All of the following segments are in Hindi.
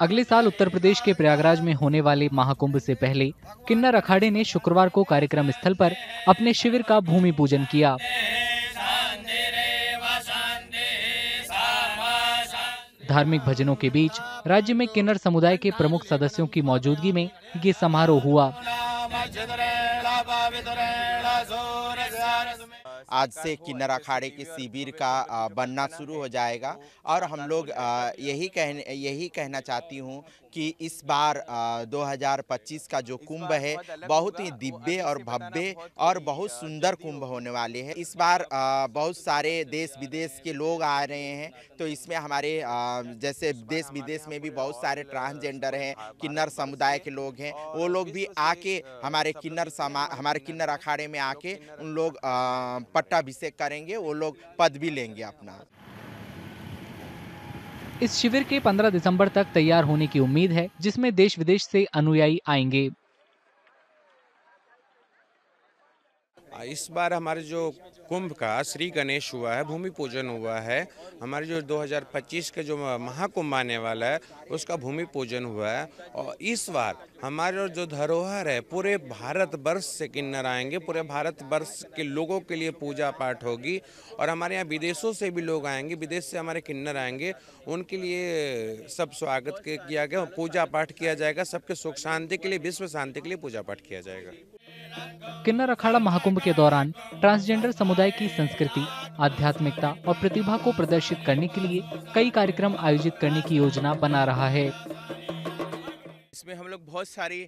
अगले साल उत्तर प्रदेश के प्रयागराज में होने वाले महाकुंभ से पहले किन्नर अखाड़े ने शुक्रवार को कार्यक्रम स्थल पर अपने शिविर का भूमि पूजन किया धार्मिक भजनों के बीच राज्य में किन्नर समुदाय के प्रमुख सदस्यों की मौजूदगी में ये समारोह हुआ आज से किन्नर अखाड़े के शिविर का बनना शुरू हो जाएगा और हम लोग यही कहने यही कहना चाहती हूँ कि इस बार 2025 का जो कुंभ है बहुत ही दिव्य और भव्य और बहुत सुंदर कुंभ होने वाले हैं इस बार बहुत सारे देश विदेश के लोग आ रहे हैं तो इसमें हमारे जैसे देश विदेश में भी बहुत सारे ट्रांसजेंडर हैं किन्नर समुदाय के लोग हैं वो लोग भी आके हमारे किन्नर समा हमारे किन्नर अखाड़े में आके उन लोग पट्टाभिषेक करेंगे वो लोग पद भी लेंगे अपना इस शिविर के 15 दिसंबर तक तैयार होने की उम्मीद है जिसमें देश विदेश से अनुयायी आएंगे इस बार हमारे जो कुंभ का श्री गणेश हुआ है भूमि पूजन हुआ है हमारे जो 2025 के जो महाकुंभ आने वाला है उसका भूमि पूजन हुआ है और इस बार हमारे जो धरोहर है पूरे भारत वर्ष से किन्नर आएंगे पूरे भारत वर्ष के लोगों के लिए पूजा पाठ होगी और हमारे यहाँ विदेशों से भी लोग आएंगे विदेश से हमारे किन्नर आएंगे उनके लिए सब स्वागत किया गया पूजा पाठ किया जाएगा सबके सुख शांति के लिए विश्व शांति के लिए पूजा पाठ किया जाएगा किन्नर अखाड़ा महाकुंभ के दौरान ट्रांसजेंडर समुदाय की संस्कृति आध्यात्मिकता और प्रतिभा को प्रदर्शित करने के लिए कई कार्यक्रम आयोजित करने की योजना बना रहा है इसमें हम लोग बहुत सारे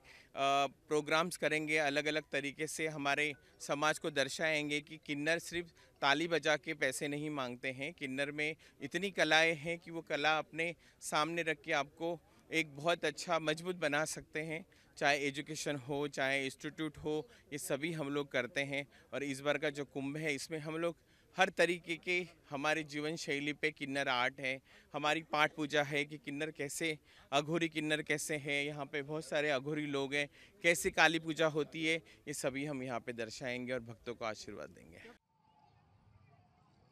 प्रोग्राम्स करेंगे अलग अलग तरीके से हमारे समाज को दर्शाएंगे कि किन्नर सिर्फ ताली बजा के पैसे नहीं मांगते हैं किन्नर में इतनी कलाएं हैं कि वो कला अपने सामने रख के आपको एक बहुत अच्छा मजबूत बना सकते हैं चाहे एजुकेशन हो चाहे इंस्टीट्यूट हो ये सभी हम लोग करते हैं और इस बार का जो कुंभ है इसमें हम लोग हर तरीके के हमारे जीवन शैली पे किन्नर आर्ट है हमारी पाठ पूजा है कि किन्नर कैसे अघोरी किन्नर कैसे हैं यहाँ पे बहुत सारे अघोरी लोग हैं कैसे काली पूजा होती है ये सभी हम यहाँ पे दर्शाएंगे और भक्तों को आशीर्वाद देंगे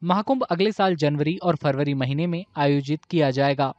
महाकुंभ अगले साल जनवरी और फरवरी महीने में आयोजित किया जाएगा